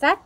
Set.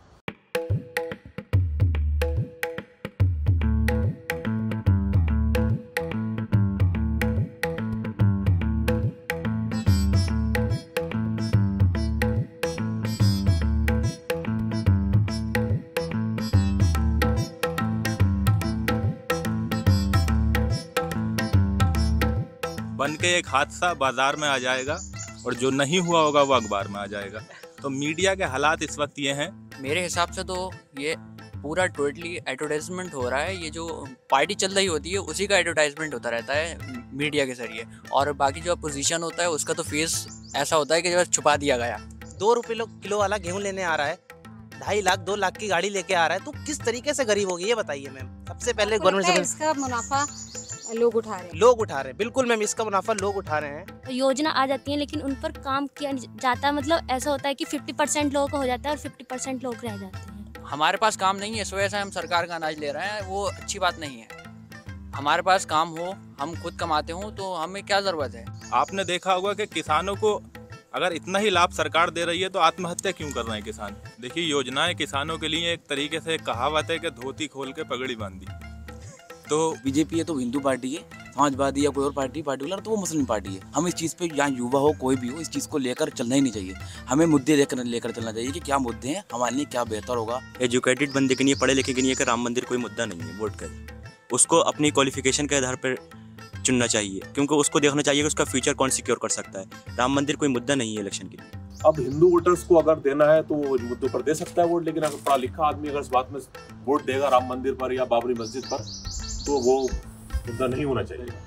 बन के एक हादसा बाजार में आ जाएगा और जो नहीं हुआ होगा वो अखबार में आ जाएगा तो मीडिया के हालात इस वक्त ये हैं मेरे हिसाब से तो ये पूरा टोटली एडवर्टाइजमेंट हो रहा है ये जो पार्टी चल रही होती है उसी का एडवर्टाइजमेंट होता रहता है मीडिया के जरिए और बाकी जो अपोजिशन होता है उसका तो फेस ऐसा होता है कि जो छुपा दिया गया दो रुपये किलो वाला गेहूँ लेने आ रहा है ढाई लाख दो लाख की गाड़ी लेके आ रहा है तो किस तरीके से गरीब होगी ये बताइए मैम सबसे पहले गवर्नमेंट इसका मुनाफा लोग उठा रहे हैं लोग उठा रहे हैं बिल्कुल मैम इसका मुनाफा लोग उठा रहे हैं योजना आ जाती है लेकिन उन पर काम किया जाता है मतलब ऐसा होता है कि फिफ्टी परसेंट लोगों को हो जाता है और फिफ्टी परसेंट लोग रह जाते हैं हमारे पास काम नहीं है इस वजह से हम सरकार का अनाज ले रहे हैं वो अच्छी बात नहीं है हमारे पास काम हो हम खुद कमाते हों तो हमें क्या ज़रूरत है आपने देखा होगा कि किसानों को अगर इतना ही लाभ सरकार दे रही है तो आत्महत्या क्यों कर रहे हैं किसान देखिए योजनाएं किसानों के लिए एक तरीके से कहावत है कि धोती खोल के पगड़ी बांधी तो बीजेपी है तो हिंदू पार्टी है समाजवादी या कोई और पार्टी पार्टिकुलर तो वो मुस्लिम पार्टी है हम इस चीज़ पे यहाँ युवा हो कोई भी हो इस चीज़ को लेकर चलना ही नहीं चाहिए हमें मुद्दे लेकर लेकर चलना चाहिए कि क्या मुद्दे हैं हमारे लिए क्या बेहतर होगा एजुकेटेड बंदे के लिए पढ़े लिखे के लिए राम मंदिर कोई मुद्दा नहीं है वोट कर उसको अपनी क्वालिफिकेशन के आधार पर चुनना चाहिए क्योंकि उसको देखना चाहिए कि उसका फ्यूचर कौन सिक्योर कर सकता है राम मंदिर कोई मुद्दा नहीं है इलेक्शन के लिए अब हिंदू वोटर्स को अगर देना है तो वो मुद्दों पर दे सकता है वोट लेकिन अगर पढ़ा लिखा आदमी अगर इस बात में वोट देगा राम मंदिर पर या बाबरी मस्जिद पर तो वो मुद्दा नहीं होना चाहिए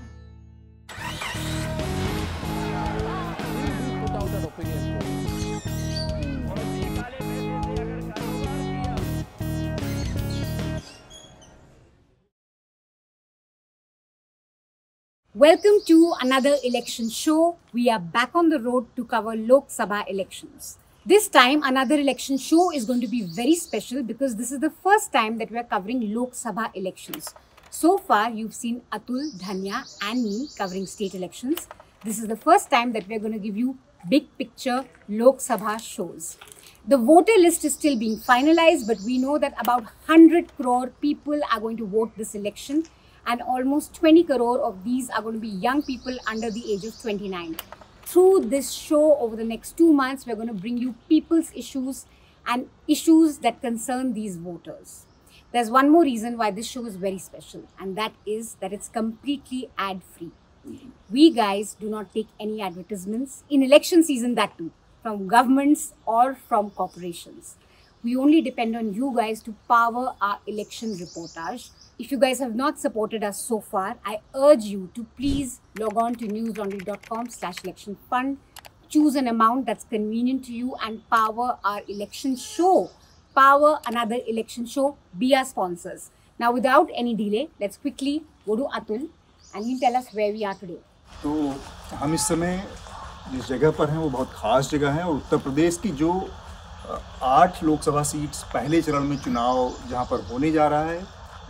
Welcome to another election show. We are back on the road to cover Lok Sabha elections. This time, another election show is going to be very special because this is the first time that we are covering Lok Sabha elections. So far, you've seen Atul, Dhanya and me covering state elections. This is the first time that we're going to give you big picture Lok Sabha shows. The voter list is still being finalized, but we know that about 100 crore people are going to vote this election and almost 20 crore of these are going to be young people under the age of 29. Through this show over the next two months, we're going to bring you people's issues and issues that concern these voters. There's one more reason why this show is very special, and that is that it's completely ad free. We guys do not take any advertisements in election season, that too, from governments or from corporations. We only depend on you guys to power our election reportage. If you guys have not supported us so far, I urge you to please log on to newslaundry.com slash election fund, choose an amount that's convenient to you and power our election show Power, another election show, be our sponsors. Now, without any delay, let's quickly go to Atul and he'll tell us where we are today. to hum is samay jis jagah par hain wo bahut ख़ास jagah hai aur uttar pradesh ki jo आठ Lok Sabha seats पहले चरण में चुनाव जहां पर होने जा रहा है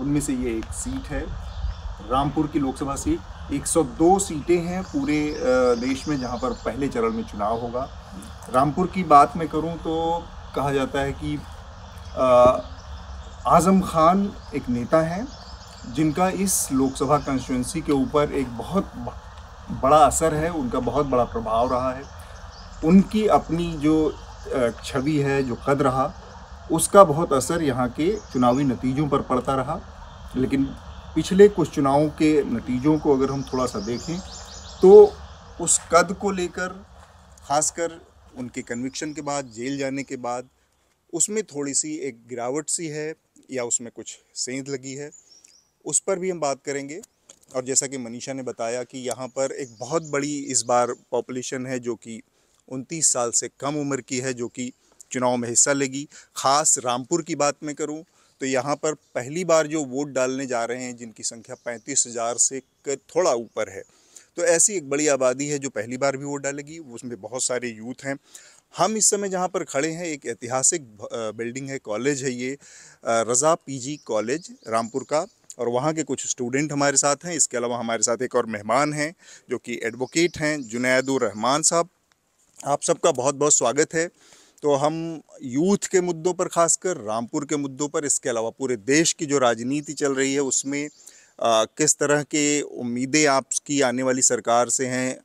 उनमें से ये एक सीट है रामपुर की लोकसभा सीट 102 सीटें हैं पूरे देश में जहां पर पहले चरण में चुनाव होगा रामपुर की बात मैं करूं तो कहा जाता है कि आज़म खान एक नेता हैं जिनका इस लोकसभा कंस्टिट्यूंसी के ऊपर एक बहुत बड़ा असर है उनका बहुत बड़ा प्रभाव रहा है उनकी अपनी जो छवि है जो कद रहा उसका बहुत असर यहाँ के चुनावी नतीजों पर पड़ता रहा लेकिन पिछले कुछ चुनावों के नतीजों को अगर हम थोड़ा सा देखें तो उस कद को लेकर खासकर उनके कन्विक्शन के बाद जेल जाने के बाद उसमें थोड़ी सी एक गिरावट सी है या उसमें कुछ सेंध लगी है उस पर भी हम बात करेंगे और जैसा कि मनीषा ने बताया कि यहाँ पर एक बहुत बड़ी इस बार पॉपुलेशन है जो कि उनतीस साल से कम उम्र की है जो कि चुनाव में हिस्सा लेगी ख़ास रामपुर की बात मैं करूँ तो यहाँ पर पहली बार जो वोट डालने जा रहे हैं जिनकी संख्या पैंतीस हज़ार से थोड़ा ऊपर है तो ऐसी एक बड़ी आबादी है जो पहली बार भी वोट डालेगी उसमें बहुत सारे यूथ हैं हम इस समय जहाँ पर खड़े हैं एक ऐतिहासिक बिल्डिंग है कॉलेज है ये रज़ा पीजी कॉलेज रामपुर का और वहाँ के कुछ स्टूडेंट हमारे साथ हैं इसके अलावा हमारे साथ एक और मेहमान हैं जो कि एडवोकेट हैं जुनैदुर रहमान साहब आप सबका बहुत बहुत स्वागत है तो हम यूथ के मुद्दों पर खासकर रामपुर के मुद्दों पर इसके अलावा पूरे देश की जो राजनीति चल रही है उसमें आ, किस तरह के उम्मीदें आपकी आने वाली सरकार से हैं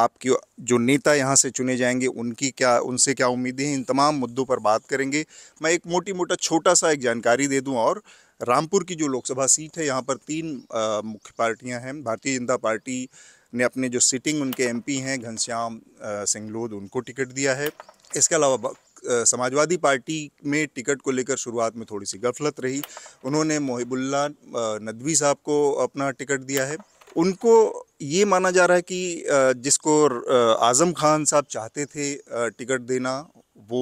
आपकी जो नेता यहाँ से चुने जाएंगे उनकी क्या उनसे क्या उम्मीदें हैं इन तमाम मुद्दों पर बात करेंगे मैं एक मोटी मोटा छोटा सा एक जानकारी दे दूँ और रामपुर की जो लोकसभा सीट है यहाँ पर तीन मुख्य पार्टियाँ हैं भारतीय जनता पार्टी ने अपने जो सिटिंग उनके एमपी हैं घनश्याम सिंह लोध उनको टिकट दिया है इसके अलावा समाजवादी पार्टी में टिकट को लेकर शुरुआत में थोड़ी सी गफलत रही उन्होंने मोहिबुल्ला नदवी साहब को अपना टिकट दिया है उनको ये माना जा रहा है कि जिसको आज़म खान साहब चाहते थे टिकट देना वो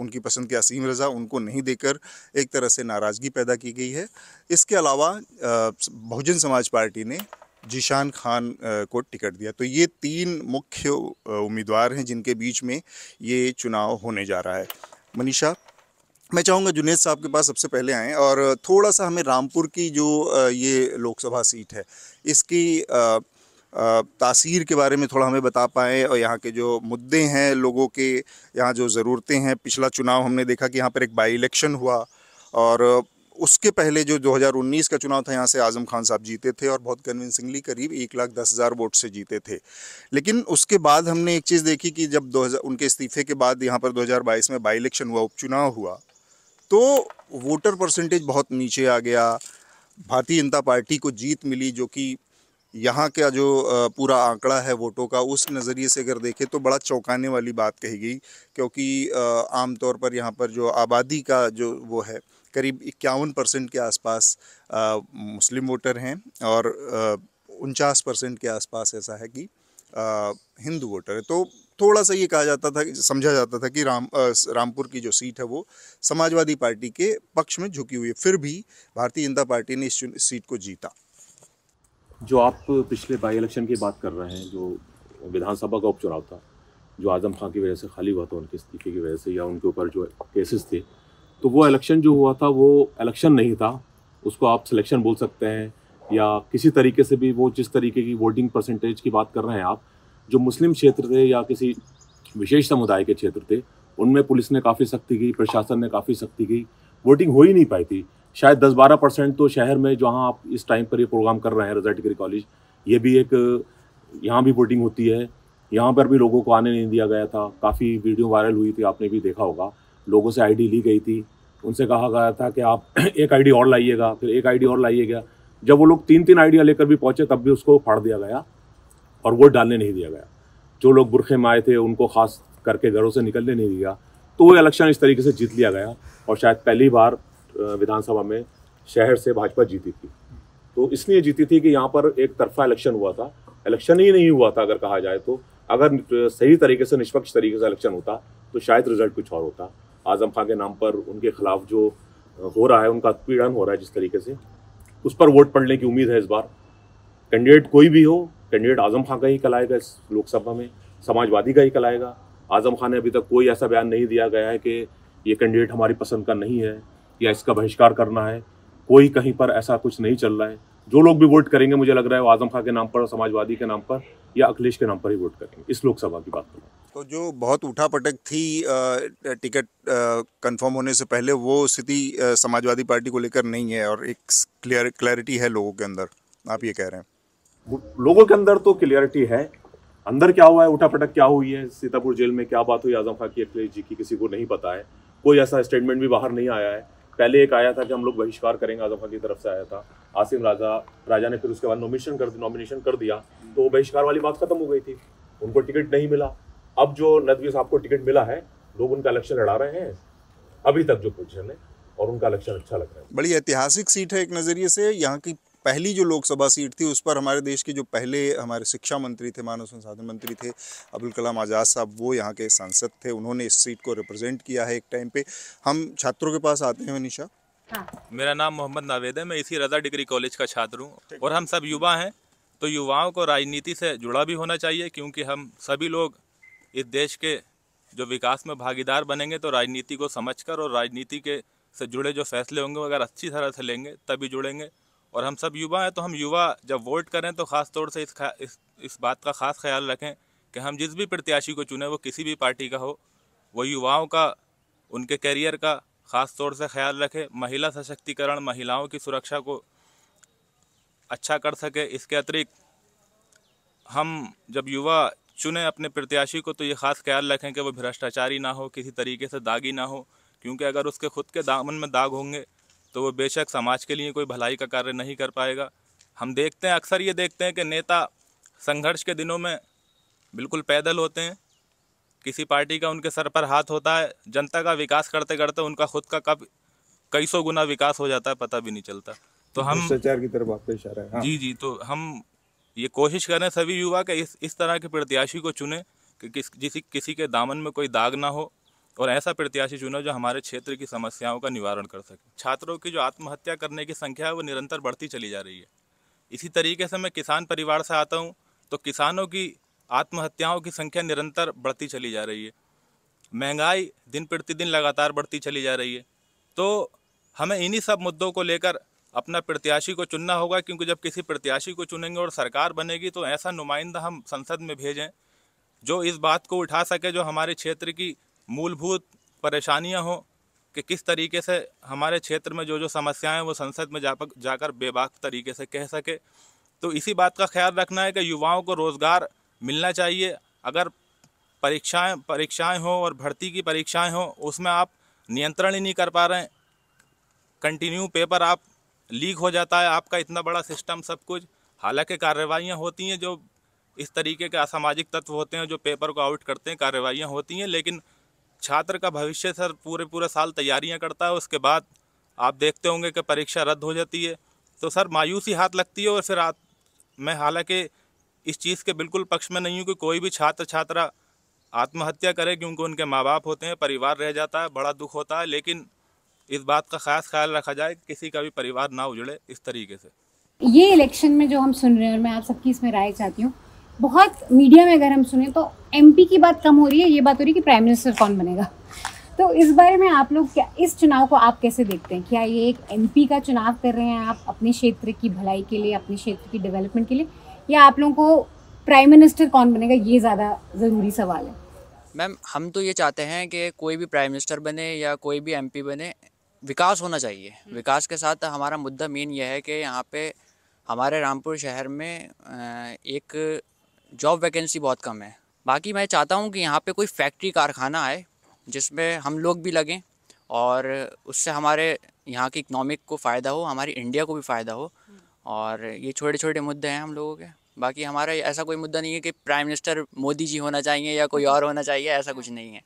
उनकी पसंद के असीम रज़ा उनको नहीं देकर एक तरह से नाराज़गी पैदा की गई है इसके अलावा बहुजन समाज पार्टी ने जीशान खान को टिकट दिया तो ये तीन मुख्य उम्मीदवार हैं जिनके बीच में ये चुनाव होने जा रहा है मनीषा मैं चाहूँगा जुनेद साहब के पास सबसे पहले आएँ और थोड़ा सा हमें रामपुर की जो ये लोकसभा सीट है इसकी तासीर के बारे में थोड़ा हमें बता पाएँ और यहाँ के जो मुद्दे हैं लोगों के यहाँ जो ज़रूरतें हैं पिछला चुनाव हमने देखा कि यहाँ पर एक बाई इलेक्शन हुआ और उसके पहले जो 2019 का चुनाव था यहाँ से आजम खान साहब जीते थे और बहुत कन्विंसिंगली करीब एक लाख दस हज़ार वोट से जीते थे लेकिन उसके बाद हमने एक चीज़ देखी कि जब 2000 उनके इस्तीफे के बाद यहाँ पर 2022 में बाई इलेक्शन हुआ उपचुनाव हुआ तो वोटर परसेंटेज बहुत नीचे आ गया भारतीय जनता पार्टी को जीत मिली जो कि यहाँ का जो पूरा आंकड़ा है वोटों का उस नज़रिए से अगर देखें तो बड़ा चौंकाने वाली बात कही गई क्योंकि आमतौर पर यहाँ पर जो आबादी का जो वो है करीब इक्यावन परसेंट के आसपास मुस्लिम वोटर हैं और उनचास परसेंट के आसपास ऐसा है कि हिंदू वोटर है तो थोड़ा सा ये कहा जाता था समझा जाता था कि राम आ, रामपुर की जो सीट है वो समाजवादी पार्टी के पक्ष में झुकी हुई है फिर भी भारतीय जनता पार्टी ने इस सीट को जीता जो आप पिछले बाई इलेक्शन की बात कर रहे हैं जो विधानसभा का उपचुनाव था जो आजम खां की वजह से खाली हुआ था उनके इस्तीफे की वजह से या उनके ऊपर जो केसेस थे तो वो इलेक्शन जो हुआ था वो इलेक्शन नहीं था उसको आप सिलेक्शन बोल सकते हैं या किसी तरीके से भी वो जिस तरीके की वोटिंग परसेंटेज की बात कर रहे हैं आप जो मुस्लिम क्षेत्र थे या किसी विशेष समुदाय के क्षेत्र थे उनमें पुलिस ने काफ़ी सख्ती की प्रशासन ने काफ़ी सख्ती की वोटिंग हो ही नहीं पाई थी शायद दस बारह परसेंट तो शहर में जहाँ आप इस टाइम पर ये प्रोग्राम कर रहे हैं रजा डिग्री कॉलेज ये भी एक यहाँ भी वोटिंग होती है यहाँ पर भी लोगों को आने नहीं दिया गया था काफ़ी वीडियो वायरल हुई थी आपने भी देखा होगा लोगों से आईडी ली गई थी उनसे कहा गया था कि आप एक आईडी और लाइएगा फिर एक आईडी और लाइएगा जब वो लोग तीन तीन आइडिया लेकर भी पहुंचे तब भी उसको फाड़ दिया गया और वोट डालने नहीं दिया गया जो लोग बुरखे में आए थे उनको खास करके घरों से निकलने नहीं दिया तो वो इलेक्शन इस तरीके से जीत लिया गया और शायद पहली बार विधानसभा में शहर से भाजपा जीती थी तो इसलिए जीती थी कि यहाँ पर एक तरफा इलेक्शन हुआ था इलेक्शन ही नहीं हुआ था अगर कहा जाए तो अगर सही तरीके से निष्पक्ष तरीके से इलेक्शन होता तो शायद रिजल्ट कुछ और होता आज़म खां के नाम पर उनके खिलाफ जो हो रहा है उनका उत्पीड़न हो रहा है जिस तरीके से उस पर वोट पड़ने की उम्मीद है इस बार कैंडिडेट कोई भी हो कैंडिडेट आज़म खां का ही कलाएगा इस लोकसभा में समाजवादी का ही कलाएगा आज़म खान ने अभी तक कोई ऐसा बयान नहीं दिया गया है कि ये कैंडिडेट हमारी पसंद का नहीं है या इसका बहिष्कार करना है कोई कहीं पर ऐसा कुछ नहीं चल रहा है जो लोग भी वोट करेंगे मुझे लग रहा है वो आजम खां के नाम पर समाजवादी के नाम पर या अखिलेश के नाम पर ही वोट करेंगे इस लोकसभा की बात करूँ तो जो बहुत उठा पटक थी टिकट कंफर्म होने से पहले वो स्थिति समाजवादी पार्टी को लेकर नहीं है और एक क्लियर क्लैरिटी है लोगों के अंदर आप ये कह रहे हैं लोगों के अंदर तो क्लियरिटी है अंदर क्या हुआ है उठा पटक क्या हुई है सीतापुर जेल में क्या बात हुई आजम खां की अखिलेश जी की किसी को नहीं पता है कोई ऐसा स्टेटमेंट भी बाहर नहीं आया है पहले एक आया था कि हम लोग बहिष्कार करेंगे आजम खान की तरफ से आया था आसिम राजा राजा ने फिर उसके बाद नॉमिनेशन कर नॉमिनेशन कर दिया तो वो बहिष्कार वाली बात खत्म हो गई थी उनको टिकट नहीं मिला अब जो नदवी साहब को टिकट मिला है लोग उनका इलेक्शन लड़ा रहे हैं अभी तक जो पोजिशन है और उनका इलेक्शन अच्छा लग रहा है बड़ी ऐतिहासिक सीट है एक नज़रिए से यहाँ की पहली जो लोकसभा सीट थी उस पर हमारे देश के जो पहले हमारे शिक्षा मंत्री थे मानव संसाधन मंत्री थे अब्दुल कलाम आज़ाद साहब वो यहाँ के सांसद थे उन्होंने इस सीट को रिप्रेजेंट किया है एक टाइम पे हम छात्रों के पास आते हैं मनीषा हाँ। मेरा नाम मोहम्मद नावेद है मैं इसी रजा डिग्री कॉलेज का छात्र हूँ और हम सब युवा हैं तो युवाओं को राजनीति से जुड़ा भी होना चाहिए क्योंकि हम सभी लोग इस देश के जो विकास में भागीदार बनेंगे तो राजनीति को समझकर और राजनीति के से जुड़े जो फैसले होंगे वो अगर अच्छी तरह से लेंगे तभी जुड़ेंगे और हम सब युवा हैं तो हम युवा जब वोट करें तो ख़ास तौर से इस, इस इस बात का ख़ास ख्याल रखें कि हम जिस भी प्रत्याशी को चुने वो किसी भी पार्टी का हो वो युवाओं का उनके करियर का ख़ास तौर से ख्याल रखें महिला सशक्तिकरण महिलाओं की सुरक्षा को अच्छा कर सके इसके अतिरिक्त हम जब युवा चुने अपने प्रत्याशी को तो ये ख़ास ख्याल रखें कि वो भ्रष्टाचारी ना हो किसी तरीके से दागी ना हो क्योंकि अगर उसके खुद के दामन में दाग होंगे तो वो बेशक समाज के लिए कोई भलाई का कार्य नहीं कर पाएगा हम देखते हैं अक्सर ये देखते हैं कि नेता संघर्ष के दिनों में बिल्कुल पैदल होते हैं किसी पार्टी का उनके सर पर हाथ होता है जनता का विकास करते करते उनका खुद का कब कई सौ गुना विकास हो जाता है पता भी नहीं चलता तो हम सरकार की तरफ आपका इशारा है हाँ। जी जी तो हम ये कोशिश करें सभी युवा के इस इस तरह के प्रत्याशी को चुने कि किस जिस किसी के दामन में कोई दाग ना हो और ऐसा प्रत्याशी चुनो जो हमारे क्षेत्र की समस्याओं का निवारण कर सके छात्रों की जो आत्महत्या करने की संख्या है वो निरंतर बढ़ती चली जा रही है इसी तरीके से मैं किसान परिवार से आता हूँ तो किसानों की आत्महत्याओं की संख्या निरंतर बढ़ती चली जा रही है महंगाई दिन प्रतिदिन लगातार बढ़ती चली जा रही है तो हमें इन्हीं सब मुद्दों को लेकर अपना प्रत्याशी को चुनना होगा क्योंकि जब किसी प्रत्याशी को चुनेंगे और सरकार बनेगी तो ऐसा नुमाइंदा हम संसद में भेजें जो इस बात को उठा सके जो हमारे क्षेत्र की मूलभूत परेशानियां हों कि किस तरीके से हमारे क्षेत्र में जो जो समस्याएं वो संसद में जा जाकर बेबाक तरीके से कह सके तो इसी बात का ख्याल रखना है कि युवाओं को रोज़गार मिलना चाहिए अगर परीक्षाएं परीक्षाएं हों और भर्ती की परीक्षाएं हों उसमें आप नियंत्रण ही नहीं कर पा रहे हैं कंटिन्यू पेपर आप लीक हो जाता है आपका इतना बड़ा सिस्टम सब कुछ हालाँकि कार्रवाइयाँ होती हैं जो इस तरीके के असामाजिक तत्व होते हैं जो पेपर को आउट करते हैं कार्रवाइयाँ होती हैं लेकिन छात्र का भविष्य सर पूरे पूरे साल तैयारियां करता है उसके बाद आप देखते होंगे कि परीक्षा रद्द हो जाती है तो सर मायूसी हाथ लगती है और फिर आप मैं हालांकि इस चीज़ के बिल्कुल पक्ष में नहीं हूँ कि कोई भी छात्र छात्रा आत्महत्या करे क्योंकि उनके माँ बाप होते हैं परिवार रह जाता है बड़ा दुख होता है लेकिन इस बात का खास ख्याल रखा जाए किसी का भी परिवार ना उजड़े इस तरीके से ये इलेक्शन में जो हम सुन रहे हैं और मैं आप सबकी इसमें राय चाहती हूँ बहुत मीडिया में अगर हम सुने तो एमपी की बात कम हो रही है ये बात हो रही है कि प्राइम मिनिस्टर कौन बनेगा तो इस बारे में आप लोग क्या इस चुनाव को आप कैसे देखते हैं क्या ये एक एमपी का चुनाव कर रहे हैं आप अपने क्षेत्र की भलाई के लिए अपने क्षेत्र की डेवलपमेंट के लिए या आप लोगों को प्राइम मिनिस्टर कौन बनेगा ये ज़्यादा ज़रूरी सवाल है मैम हम तो ये चाहते हैं कि कोई भी प्राइम मिनिस्टर बने या कोई भी एमपी बने विकास होना चाहिए हम्म। विकास के साथ हमारा मुद्दा मेन यह है कि यहाँ पे हमारे रामपुर शहर में एक जॉब वैकेंसी बहुत कम है बाकी मैं चाहता हूँ कि यहाँ पे कोई फैक्ट्री कारखाना आए जिसमें हम लोग भी लगें और उससे हमारे यहाँ की इकनॉमिक को फ़ायदा हो हमारी इंडिया को भी फ़ायदा हो और ये छोटे छोटे मुद्दे हैं हम लोगों के बाकी हमारा ऐसा कोई मुद्दा नहीं है कि प्राइम मिनिस्टर मोदी जी होना चाहिए या कोई और होना चाहिए ऐसा कुछ नहीं है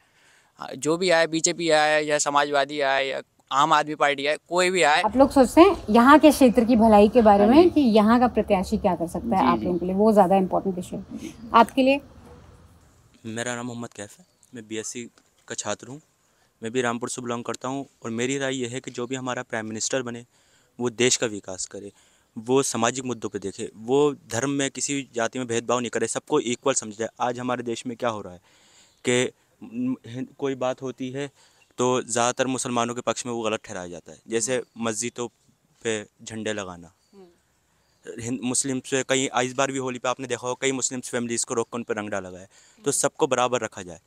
हाँ, जो भी आए बीजेपी आए या समाजवादी आए या आम आदमी पार्टी आए कोई भी आए आप लोग सोचते हैं यहाँ के क्षेत्र की भलाई के बारे में हाँ कि यहाँ का प्रत्याशी क्या कर सकता है आप लोगों के लिए वो ज़्यादा इम्पोर्टेंट इशू आपके लिए मेरा नाम मोहम्मद कैफ है मैं बीएससी का छात्र हूँ मैं भी रामपुर से बिलोंग करता हूँ और मेरी राय यह है कि जो भी हमारा प्राइम मिनिस्टर बने वो देश का विकास करे वो सामाजिक मुद्दों पे देखे वो धर्म में किसी जाति में भेदभाव नहीं करे सबको इक्वल समझ जाए आज हमारे देश में क्या हो रहा है कि कोई बात होती है तो ज़्यादातर मुसलमानों के पक्ष में वो गलत ठहराया जाता है जैसे मस्जिदों पे झंडे लगाना हम्म। हिंद मुस्लिम्स पे कई इस बार भी होली पे आपने देखा होगा कई मुस्लिम्स फैमिलीज़ को रोक कर उन पर रंग डाला गया तो हम्म। सबको बराबर रखा जाए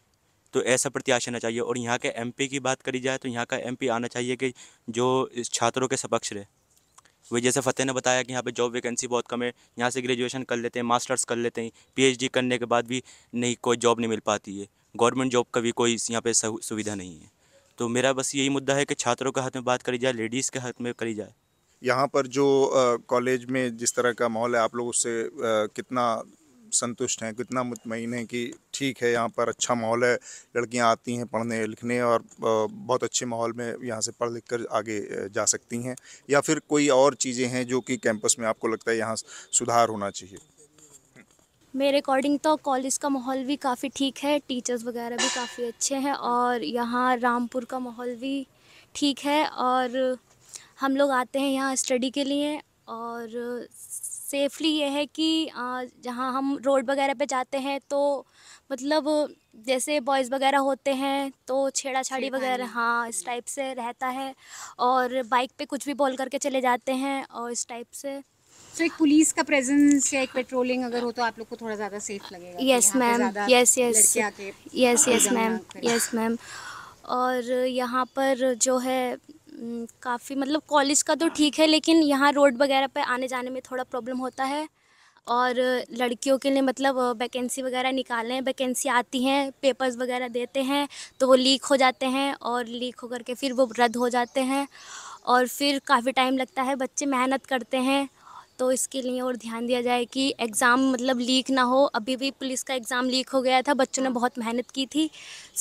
तो ऐसा प्रत्याश आना चाहिए और यहाँ के पी की बात करी जाए तो यहाँ का पी आना चाहिए कि जो छात्रों के सपक्ष रहे वही जैसे फ़तेह ने बताया कि यहाँ पे जॉब वैकेंसी बहुत कम है यहाँ से ग्रेजुएशन कर लेते हैं मास्टर्स कर लेते हैं पीएचडी करने के बाद भी नहीं कोई जॉब नहीं मिल पाती है गवर्नमेंट जॉब का भी कोई यहाँ पे सुविधा नहीं है तो मेरा बस यही मुद्दा है कि छात्रों के हाथ में बात करी जाए लेडीज़ के हाथ में करी जाए यहाँ पर जो कॉलेज में जिस तरह का माहौल है आप लोग उससे कितना संतुष्ट हैं कितना मुतमिन है कि ठीक है यहाँ पर अच्छा माहौल है लड़कियाँ आती हैं पढ़ने लिखने और बहुत अच्छे माहौल में यहाँ से पढ़ लिख कर आगे जा सकती हैं या फिर कोई और चीज़ें हैं जो कि कैंपस में आपको लगता है यहाँ सुधार होना चाहिए मेरे अकॉर्डिंग तो कॉलेज का माहौल भी काफ़ी ठीक है टीचर्स वगैरह भी काफ़ी अच्छे हैं और यहाँ रामपुर का माहौल भी ठीक है और हम लोग आते हैं यहाँ स्टडी के लिए और सेफली यह है कि जहाँ हम रोड वगैरह पे जाते हैं तो मतलब जैसे बॉयज़ वगैरह होते हैं तो छेड़ा छाड़ी वगैरह हाँ इस टाइप से रहता है और बाइक पे कुछ भी बोल करके चले जाते हैं और इस टाइप से तो एक पुलिस का प्रेजेंस या एक पेट्रोलिंग अगर हो तो आप लोग को थोड़ा ज़्यादा सेफ लगेगा yes ma'am yes yes yes yes ma'am yes ma'am और यहाँ पर जो है काफ़ी मतलब कॉलेज का तो ठीक है लेकिन यहाँ रोड वगैरह पे आने जाने में थोड़ा प्रॉब्लम होता है और लड़कियों के लिए मतलब वैकेंसी वगैरह निकालें वैकेंसी आती हैं पेपर्स वगैरह देते हैं तो वो लीक हो जाते हैं और लीक होकर के फिर वो रद्द हो जाते हैं और फिर काफ़ी टाइम लगता है बच्चे मेहनत करते हैं तो इसके लिए और ध्यान दिया जाए कि एग्ज़ाम मतलब लीक ना हो अभी भी पुलिस का एग्ज़ाम लीक हो गया था बच्चों ने बहुत मेहनत की थी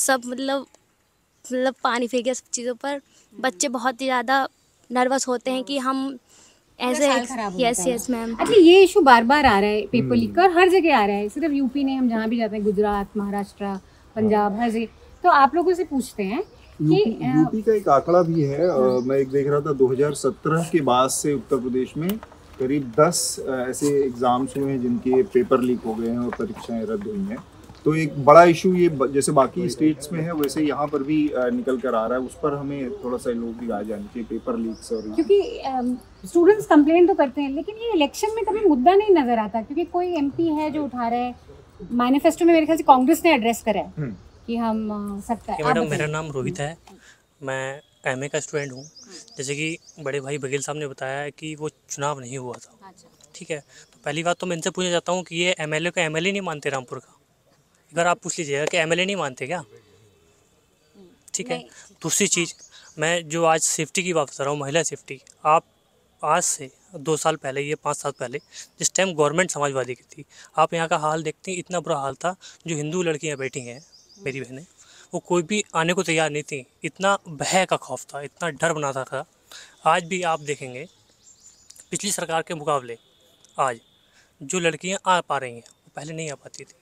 सब मतलब मतलब पानी फेंक गया सब चीज़ों पर बच्चे हम्म। बहुत ही ज़्यादा नर्वस होते हैं कि हम्म। हम ऐसे यस यस मैम अच्छा ये इशू बार बार आ रहा है पेपर लीक का और हर जगह आ रहा है सिर्फ यूपी नहीं हम जहाँ भी जाते हैं गुजरात महाराष्ट्र पंजाब हाँ। हर जगह तो आप लोगों से पूछते हैं यूपी का एक आंकड़ा भी है आ, हाँ। मैं एक देख रहा था 2017 के बाद से उत्तर प्रदेश में करीब दस ऐसे एग्ज़ाम्स हुए हैं जिनके पेपर लीक हो गए हैं और परीक्षाएं रद्द हुई हैं तो एक बड़ा इशू ये जैसे बाकी स्टेट्स तो। में है वैसे यहाँ पर भी निकल कर आ रहा है उस पर हमें थोड़ा सा लोग भी आ जाने चाहिए पेपर लीक्स और क्योंकि स्टूडेंट्स कंप्लेन तो करते हैं लेकिन ये इलेक्शन में कभी मुद्दा नहीं नजर आता क्योंकि कोई एम है जो उठा रहे मैनिफेस्टो में मेरे ख्याल से कांग्रेस ने एड्रेस करा है हम्म। कि हम सकता है मैडम मेरा नाम रोहित है मैं एमए का स्टूडेंट हूँ जैसे कि बड़े भाई बघेल साहब ने बताया कि वो चुनाव नहीं हुआ था अच्छा। ठीक है तो पहली बात तो मैं इनसे पूछना चाहता हूँ कि ये एम एल का एम नहीं मानते रामपुर का एक बार आप पूछ लीजिएगा कि एम नहीं मानते क्या ठीक है दूसरी चीज़ मैं जो आज सेफ्टी की बात कर रहा हूँ महिला सेफ्टी आप आज से दो साल पहले ये पाँच साल पहले जिस टाइम गवर्नमेंट समाजवादी की थी आप यहाँ का हाल देखते हैं इतना बुरा हाल था जो हिंदू लड़कियाँ बैठी हैं मेरी बहनें वो कोई भी आने को तैयार नहीं थी इतना भय का खौफ था इतना डर बना था, था आज भी आप देखेंगे पिछली सरकार के मुकाबले आज जो लड़कियां आ पा रही हैं वो पहले नहीं आ पाती थी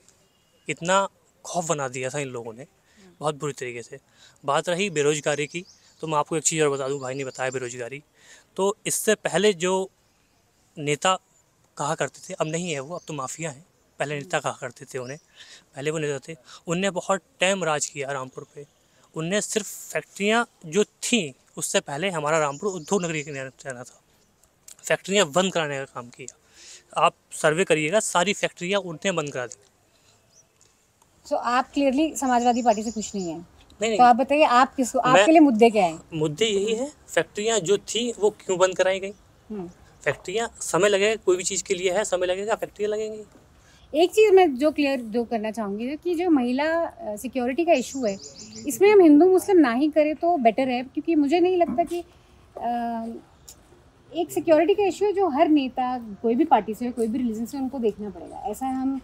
इतना खौफ बना दिया था इन लोगों ने बहुत बुरी तरीके से बात रही बेरोज़गारी की तो मैं आपको एक चीज़ और बता दूं भाई ने बताया बेरोज़गारी तो इससे पहले जो नेता कहा करते थे अब नहीं है वो अब तो माफिया हैं पहले नेता कहा करते थे उन्हें पहले वो नेता थे उनने बहुत टाइम राज किया रामपुर पे उनने सिर्फ फैक्ट्रियाँ जो थी उससे पहले हमारा रामपुर उद्योग नगरी के रहना था फैक्ट्रियाँ बंद कराने का काम किया आप सर्वे करिएगा सारी फैक्ट्रियाँ उनने बंद करा दी तो आप क्लियरली समाजवादी पार्टी से कुछ नहीं है नहीं, नहीं तो आप बताइए आप किसको आपके लिए मुद्दे क्या है मुद्दे यही है फैक्ट्रियाँ जो थी वो क्यों बंद कराई गई फैक्ट्रियाँ हम्म। समय लगेगा कोई भी चीज़ के लिए है समय लगेगा फैक्ट्रियाँ लगेंगी एक चीज़ मैं जो क्लियर जो करना चाहूँगी कि जो महिला सिक्योरिटी का इशू है इसमें हम हिंदू मुस्लिम ना ही करें तो बेटर है क्योंकि मुझे नहीं लगता कि एक सिक्योरिटी का इशू है जो हर नेता कोई भी पार्टी से कोई भी रिलीजन से उनको देखना पड़ेगा ऐसा हम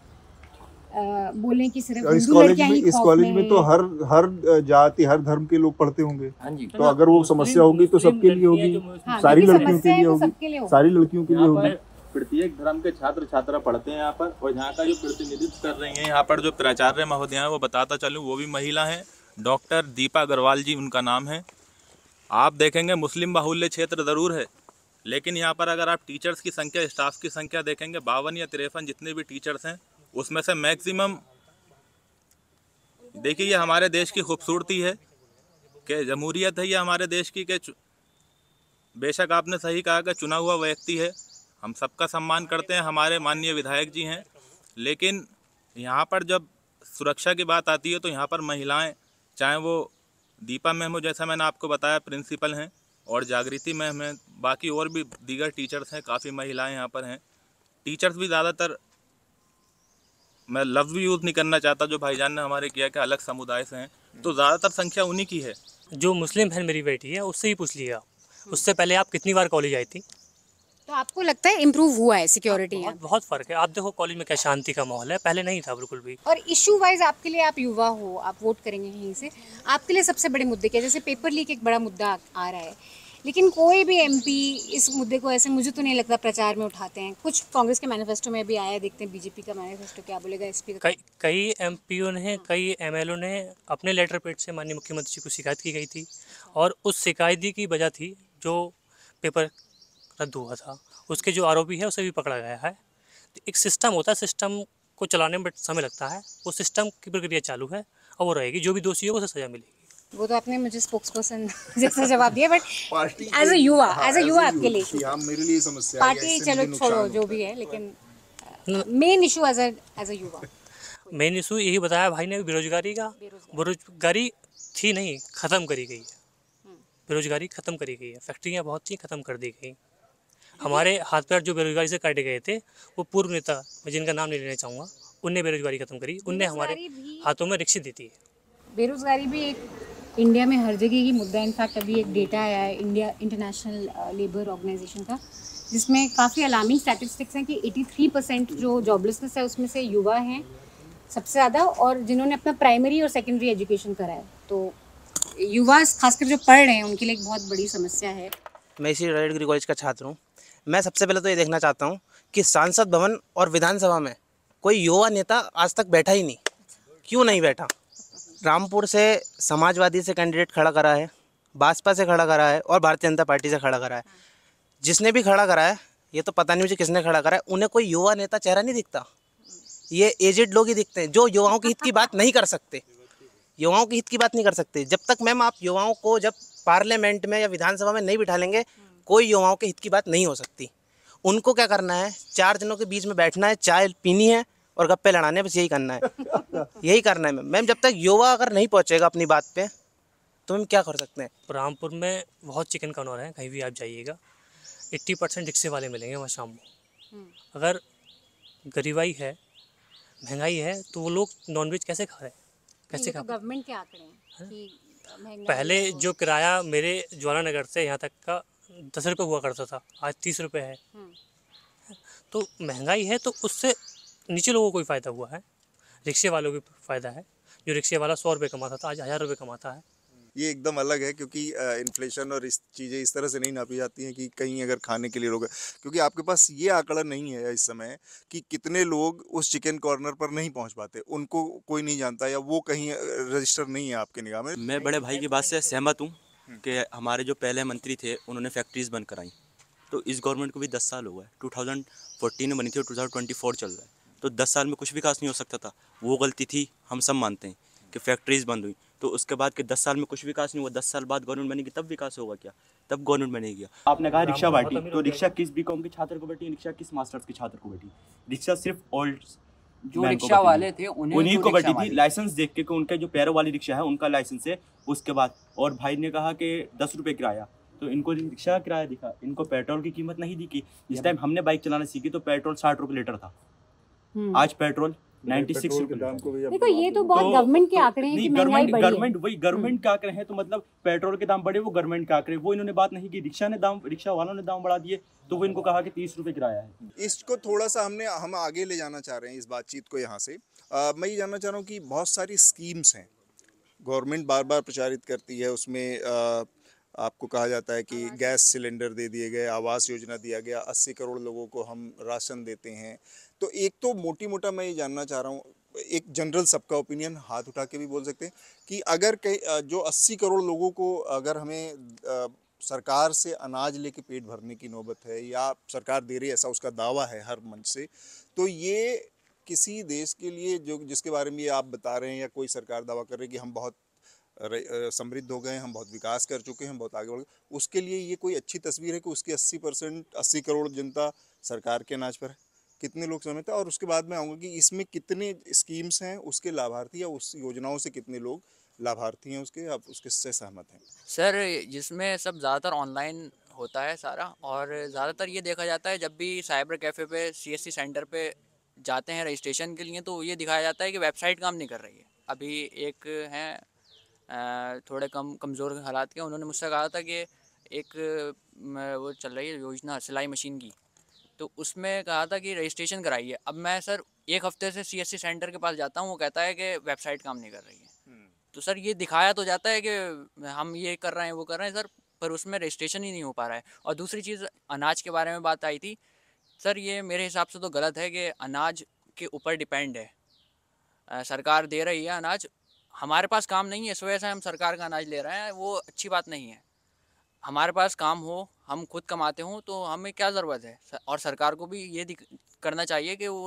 बोलें कि सिर्फ इस कॉलेज में इस कॉलेज में तो हर हर जाति हर धर्म के लोग पढ़ते होंगे हाँ तो अगर वो समस्या होगी तो, हाँ, तो सबके लिए होगी सारी लड़कियों के लिए होगी सारी लड़कियों के लिए होगी प्रत्येक धर्म के छात्र छात्रा पढ़ते हैं यहाँ पर और यहाँ का जो प्रतिनिधित्व कर रही हैं यहाँ पर जो प्राचार्य महोदय है वो बताता चलूँ वो भी महिला हैं डॉक्टर दीपा अग्रवाल जी उनका नाम है आप देखेंगे मुस्लिम बाहुल्य क्षेत्र ज़रूर है लेकिन यहाँ पर अगर आप टीचर्स की संख्या स्टाफ की संख्या देखेंगे बावन या तिरपन जितने भी टीचर्स हैं उसमें से मैक्सिमम देखिए ये हमारे देश की खूबसूरती है कि जमहूरियत है ये हमारे देश की के बेशक आपने सही कहा कि चुना हुआ व्यक्ति है हम सबका सम्मान करते हैं हमारे माननीय विधायक जी हैं लेकिन यहाँ पर जब सुरक्षा की बात आती है तो यहाँ पर महिलाएं चाहे वो दीपा मैम हो जैसा मैंने आपको बताया प्रिंसिपल हैं और जागृति मैम हैं बाकी और भी दीगर टीचर्स हैं काफ़ी महिलाएं यहाँ पर हैं टीचर्स भी ज़्यादातर मैं लव भी यूज़ नहीं करना चाहता जो भाईजान ने हमारे किया कि अलग समुदाय से हैं तो ज़्यादातर संख्या उन्हीं की है जो मुस्लिम बहन मेरी बेटी है उससे ही पूछ लिया उससे पहले आप कितनी बार कॉलेज आई थी तो आपको लगता है इम्प्रूव हुआ है सिक्योरिटी बहुत, बहुत फर्क है आप देखो कॉलेज में क्या शांति का माहौल है पहले नहीं था बिल्कुल भी और इशू वाइज आपके लिए आप युवा हो आप वोट करेंगे यहीं से आपके लिए सबसे बड़े मुद्दे क्या जैसे पेपर लीक एक बड़ा मुद्दा आ रहा है लेकिन कोई भी एमपी इस मुद्दे को ऐसे मुझे तो नहीं लगता प्रचार में उठाते हैं कुछ कांग्रेस के मैनिफेस्टो में भी आया देखते हैं बीजेपी का मैनिफेस्टो क्या बोलेगा एसपी का कई एम पी ओ ने हाँ। कई एम ओ ने अपने लेटर पेड से माननीय मुख्यमंत्री जी को शिकायत की गई थी और उस शिकायत की वजह थी जो पेपर रद्द हुआ था उसके जो आरोपी है उसे भी पकड़ा गया है तो एक सिस्टम होता है सिस्टम को चलाने में समय लगता है वो सिस्टम की प्रक्रिया चालू है और वो रहेगी जो भी दोषी हो उसे सज़ा मिलेगी वो तो आपने मुझे स्पोक्स पर्सन जैसा जवाब दिया बट एज अ युवा एज हाँ, अ युवा आपके लिए हाँ, मेरे लिए समस्या पार्टी चलो छोड़ो जो भी है लेकिन main issue as as a युवा मेन इशू यही बताया भाई ने बेरोजगारी का बेरोजगारी थी नहीं ख़त्म करी गई है हम्म। बेरोजगारी ख़त्म करी गई है फैक्ट्रियां बहुत थी ख़त्म कर दी गई हमारे हाथ पैर जो बेरोजगारी से काटे गए थे वो पूर्व नेता मैं जिनका नाम नहीं लेना चाहूँगा उनने बेरोजगारी खत्म करी उनने हमारे हाथों में रिक्शे दी थी बेरोजगारी भी एक इंडिया में हर जगह ही मुद्दा इनफैक्ट अभी एक डेटा आया है इंडिया इंटरनेशनल लेबर ऑर्गेनाइजेशन का जिसमें काफ़ी अलार्मिंग स्टैटिस्टिक्स हैं कि 83 परसेंट जो जॉबलेसनेस है उसमें से युवा हैं सबसे ज़्यादा और जिन्होंने अपना प्राइमरी और सेकेंडरी एजुकेशन करा है तो युवा खासकर जो पढ़ रहे हैं उनके लिए एक बहुत बड़ी समस्या है मैं इसी रॉयल डिग्री कॉलेज का छात्र हूँ मैं सबसे पहले तो ये देखना चाहता हूँ कि सांसद भवन और विधानसभा में कोई युवा नेता आज तक बैठा ही नहीं क्यों नहीं बैठा रामपुर से समाजवादी से कैंडिडेट खड़ा करा है भाजपा से खड़ा करा है और भारतीय जनता पार्टी से खड़ा करा है जिसने भी खड़ा करा है ये तो पता नहीं मुझे किसने खड़ा करा है उन्हें कोई युवा नेता चेहरा नहीं दिखता ये एजेड लोग ही दिखते हैं जो युवाओं के हित की बात नहीं कर सकते युवाओं के हित की बात नहीं कर सकते जब तक मैम आप युवाओं को जब पार्लियामेंट में या विधानसभा में नहीं बिठा लेंगे कोई युवाओं के हित की बात नहीं हो सकती उनको क्या करना है चार जनों के बीच में बैठना है चाय पीनी है और गप्पे लड़ाने बस यही करना है यही करना है मैम मैम जब तक युवा अगर नहीं पहुँचेगा अपनी बात पर तो मैम क्या कर सकते हैं रामपुर में बहुत चिकन का ऑनर है कहीं भी आप जाइएगा एट्टी परसेंट रिक्शे वाले मिलेंगे वहाँ शाम को हम्म। अगर गरीबाई है महंगाई है तो वो लोग नॉनवेज कैसे खा रहे हैं कैसे खा गवर्नमेंट तो के आंकड़े हैं हाँ। पहले जो किराया मेरे ज्वालानगर से यहाँ तक का दस रुपये हुआ करता था आज तीस रुपये है हम्म। तो महंगाई है तो उससे नीचे लोगों को फ़ायदा हुआ है रिक्शे वालों को फ़ायदा है जो रिक्शे वाला सौ रुपये कमाता था आज हज़ार रुपये कमाता है ये एकदम अलग है क्योंकि इन्फ्लेशन और इस चीज़ें इस तरह से नहीं नापी जाती हैं कि कहीं अगर खाने के लिए लोग क्योंकि आपके पास ये आंकड़ा नहीं है इस समय कि कितने लोग उस चिकन कॉर्नर पर नहीं पहुंच पाते उनको कोई नहीं जानता या वो कहीं रजिस्टर नहीं है आपके निगाह में मैं बड़े भाई की बात से सहमत हूँ हम्म। कि हमारे जो पहले मंत्री थे उन्होंने फैक्ट्रीज़ बंद कराई तो इस गवर्नमेंट को भी दस साल हो गए टू थाउजेंड फोर्टीन में बनी थी और टू थाउजेंड ट्वेंटी फोर चल रहा है तो दस साल में कुछ विकास नहीं हो सकता था वो गलती थी हम सब मानते हैं कि फैक्ट्रीज़ बंद हुई तो उसके बाद के दस साल में कुछ विकास नहीं हुआ दस साल बाद गवर्नमेंट बनेगी तब विकास होगा क्या तब गवर्नमेंट बनेगी आपने कहा रिक्शा बांटी तो रिक्शा किस बी कॉम के छात्र को बैठी रिक्शा किस मास्टर्स के छात्र को बैठी रिक्शा सिर्फ ओल्ड जो रिक्शा वाले थे उन्हीं को बटी थी लाइसेंस देख के उनके जो पैरों वाली रिक्शा है उनका लाइसेंस है उसके बाद और भाई ने कहा कि दस रुपये किराया तो इनको रिक्शा किराया दिखा इनको पेट्रोल की कीमत नहीं दिखी जिस टाइम हमने बाइक चलाना सीखी तो पेट्रोल साठ रुपये लीटर था हम्म। आज पेट्रोल देखो ये तो, तो बहुत गवर्नमेंट तो के आंकड़े हैं कि गवर्नमेंट गवर्नमेंट वही गवर्नमेंट हम्म। के आंकड़े हैं तो मतलब पेट्रोल के दाम बढ़े वो गवर्नमेंट के आंकड़े वो इन्होंने बात नहीं की रिक्शा ने दाम रिक्शा वालों ने दाम बढ़ा दिए तो वो इनको कहा कि तीस रुपये किराया है इसको थोड़ा सा हमने हम आगे ले जाना चाह रहे हैं इस बातचीत को यहाँ से मैं ये जानना चाह रहा हूँ कि बहुत सारी स्कीम्स हैं गवर्नमेंट बार बार प्रचारित करती है उसमें आपको कहा जाता है कि गैस सिलेंडर दे दिए गए आवास योजना दिया गया 80 करोड़ लोगों को हम राशन देते हैं तो एक तो मोटी मोटा मैं ये जानना चाह रहा हूँ एक जनरल सबका ओपिनियन हाथ उठा के भी बोल सकते हैं कि अगर कई जो 80 करोड़ लोगों को अगर हमें सरकार से अनाज लेके पेट भरने की नौबत है या सरकार दे रही ऐसा उसका दावा है हर मंच से तो ये किसी देश के लिए जो जिसके बारे में आप बता रहे हैं या कोई सरकार दावा कर रही है कि हम बहुत समृद्ध हो गए हम बहुत विकास कर चुके हैं बहुत आगे बढ़ गए उसके लिए ये कोई अच्छी तस्वीर है कि उसकी अस्सी परसेंट अस्सी करोड़ जनता सरकार के अनाज पर है कितने लोग समझते हैं और उसके बाद में आऊँगा कि इसमें कितने स्कीम्स हैं उसके लाभार्थी या उस योजनाओं से कितने लोग लाभार्थी हैं उसके आप उसके से सहमत हैं सर जिसमें सब ज़्यादातर ऑनलाइन होता है सारा और ज़्यादातर ये देखा जाता है जब भी साइबर कैफ़े पे सीएससी सेंटर पे जाते हैं रजिस्ट्रेशन के लिए तो ये दिखाया जाता है कि वेबसाइट काम नहीं कर रही है अभी एक हैं थोड़े कम कमज़ोर हालात के उन्होंने मुझसे कहा था कि एक वो चल रही है योजना सिलाई मशीन की तो उसमें कहा था कि रजिस्ट्रेशन कराइए अब मैं सर एक हफ्ते से सीएससी सेंटर के पास जाता हूँ वो कहता है कि वेबसाइट काम नहीं कर रही है हम्म। तो सर ये दिखाया तो जाता है कि हम ये कर रहे हैं वो कर रहे हैं सर पर उसमें रजिस्ट्रेशन ही नहीं हो पा रहा है और दूसरी चीज़ अनाज के बारे में बात आई थी सर ये मेरे हिसाब से तो गलत है कि अनाज के ऊपर डिपेंड है सरकार दे रही है अनाज हमारे पास काम नहीं है इस वजह से हम सरकार का अनाज ले रहे हैं वो अच्छी बात नहीं है हमारे पास काम हो हम खुद कमाते हों तो हमें क्या ज़रूरत है और सरकार को भी ये करना चाहिए कि वो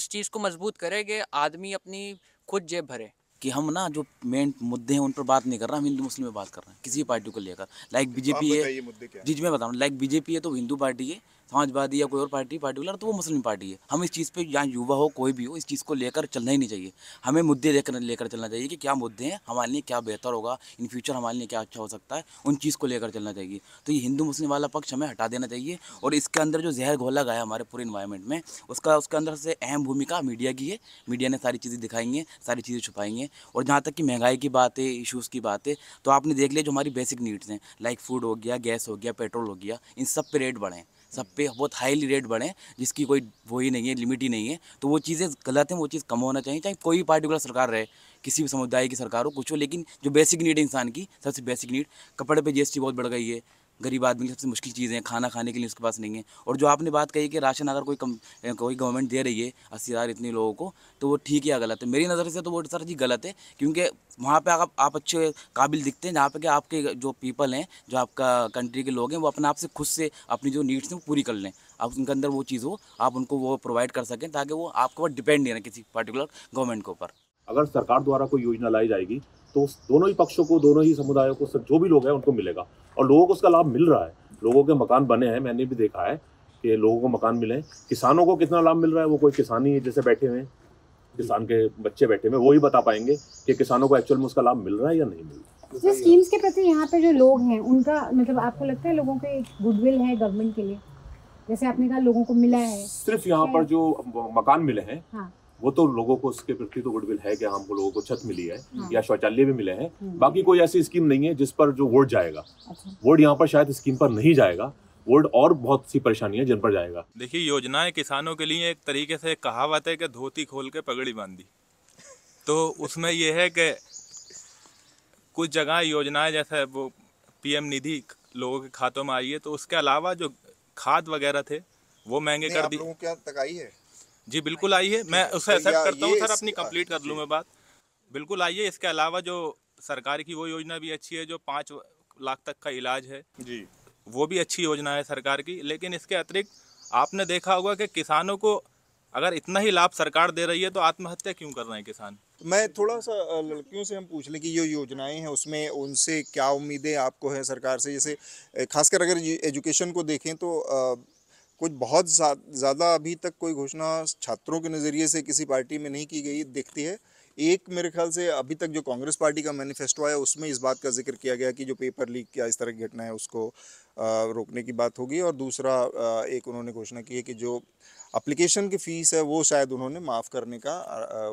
इस चीज़ को मजबूत करे कि आदमी अपनी खुद जेब भरे कि हम ना जो मेन मुद्दे हैं उन पर बात नहीं कर रहे हम हिंदू मुस्लिम में बात कर रहे हैं किसी पार्टी को लेकर लाइक बीजेपी है जी जी मैं बता रहा हूँ लाइक बीजेपी है तो हिंदू पार्टी है समाजवादी या कोई और पार्टी पार्टिकुलर तो वो मुस्लिम पार्टी है हम इस चीज़ पे यहाँ युवा हो कोई भी हो इस चीज़ को लेकर चलना ही नहीं चाहिए हमें मुद्दे लेकर लेकर चलना चाहिए कि क्या मुद्दे हैं हमारे लिए क्या बेहतर होगा इन फ्यूचर हमारे लिए क्या अच्छा हो सकता है उन चीज़ को लेकर चलना चाहिए तो ये हिंदू मुस्लिम वाला पक्ष हमें हटा देना चाहिए और इसके अंदर जो जहर घोला गया हमारे पूरे इन्वायरमेंट में उसका उसके अंदर से अहम भूमिका मीडिया की है मीडिया ने सारी चीज़ें दिखाएंगे सारी चीज़ें छुपाएंगे और जहाँ तक कि महंगाई की बात है इशूज़ की बात है तो आपने देख लिया जो हमारी बेसिक नीड्स हैं लाइक फूड हो गया गैस हो गया पेट्रोल हो गया इन सब पर रेट बढ़ें सब पे बहुत हाईली रेट बढ़े जिसकी कोई वो ही नहीं है लिमिट ही नहीं है तो वो चीज़ें गलत हैं वो चीज़ कम होना चाहिए चाहे कोई भी पार्टिकुलर सरकार रहे किसी भी समुदाय की सरकार हो कुछ हो लेकिन जो बेसिक नीड है इंसान की सबसे बेसिक नीड कपड़े पर जी बहुत बढ़ गई है गरीब आदमी की सबसे मुश्किल चीज़ है खाना खाने के लिए उसके पास नहीं है और जो आपने बात कही कि राशन अगर कोई कम कोई गवर्नमेंट दे रही है अस्सी हज़ार इतने लोगों को तो वो ठीक या गलत है मेरी नज़र से तो वो सर जी गलत है क्योंकि वहाँ पर आप, आप अच्छे काबिल दिखते हैं जहाँ पर कि आपके जो पीपल हैं जो आपका कंट्री के लोग हैं वो अपने आप से खुद से अपनी जो नीड्स हैं वो पूरी कर लें आप उनके अंदर वो चीज़ हो आप उनको वो प्रोवाइड कर सकें ताकि वो आपके ऊपर डिपेंड नहीं रहें किसी पर्टिकुलर गवर्नमेंट के ऊपर अगर सरकार द्वारा कोई योजना लाई जाएगी तो दोनों ही पक्षों को दोनों ही समुदायों को जो भी लोग हैं उनको मिलेगा और लोगों को उसका लाभ मिल रहा है लोगों के मकान बने हैं मैंने भी देखा है कि लोगों को मकान मिले किसानों को कितना लाभ मिल रहा है वो कोई किसान ही जैसे बैठे हुए हैं किसान के बच्चे बैठे हुए वो ही बता पाएंगे कि किसानों को एक्चुअल में उसका लाभ मिल रहा है या नहीं मिल रहा है स्कीम्स के प्रति यहाँ पे जो लोग हैं उनका मतलब आपको लगता है लोगों के गुडविल है गवर्नमेंट के लिए जैसे आपने कहा लोगों को मिला है सिर्फ यहाँ पर जो मकान मिले हैं हाँ। वो तो लोगों को उसके प्रति तो गुडविल है कि हम लोगों को छत मिली है हाँ। या शौचालय भी मिले हैं हाँ। बाकी कोई ऐसी स्कीम नहीं है जिस पर जो वोट जाएगा अच्छा। वोट यहाँ पर शायद स्कीम पर नहीं जाएगा वोट और बहुत सी परेशानियां जिन पर जाएगा देखिए योजनाएं किसानों के लिए एक तरीके से कहावत है कि धोती खोल के पगड़ी बांधी तो उसमें यह है कि कुछ जगह योजनाएं जैसे वो पीएम निधि लोगों के खातों में आई है तो उसके अलावा जो खाद वगैरह थे वो महंगे कर दिए क्या तक आई है जी बिल्कुल आई है मैं उसे एक्सेप्ट करता हूँ सर अपनी कंप्लीट कर लूँ मैं बात बिल्कुल आइए इसके अलावा जो सरकार की वो योजना भी अच्छी है जो पाँच लाख तक का इलाज है जी वो भी अच्छी योजना है सरकार की लेकिन इसके अतिरिक्त आपने देखा होगा कि किसानों को अगर इतना ही लाभ सरकार दे रही है तो आत्महत्या क्यों कर रहे हैं किसान मैं थोड़ा सा लड़कियों से हम पूछ लें कि जो योजनाएं हैं उसमें उनसे क्या उम्मीदें आपको हैं सरकार से जैसे खासकर अगर एजुकेशन को देखें तो कुछ बहुत ज़्यादा अभी तक कोई घोषणा छात्रों के नज़रिए से किसी पार्टी में नहीं की गई दिखती है एक मेरे ख्याल से अभी तक जो कांग्रेस पार्टी का मैनिफेस्टो आया उसमें इस बात का जिक्र किया गया कि जो पेपर लीक क्या इस तरह की घटना है उसको रोकने की बात होगी और दूसरा एक उन्होंने घोषणा की है कि जो अप्लीकेशन की फ़ीस है वो शायद उन्होंने माफ़ करने का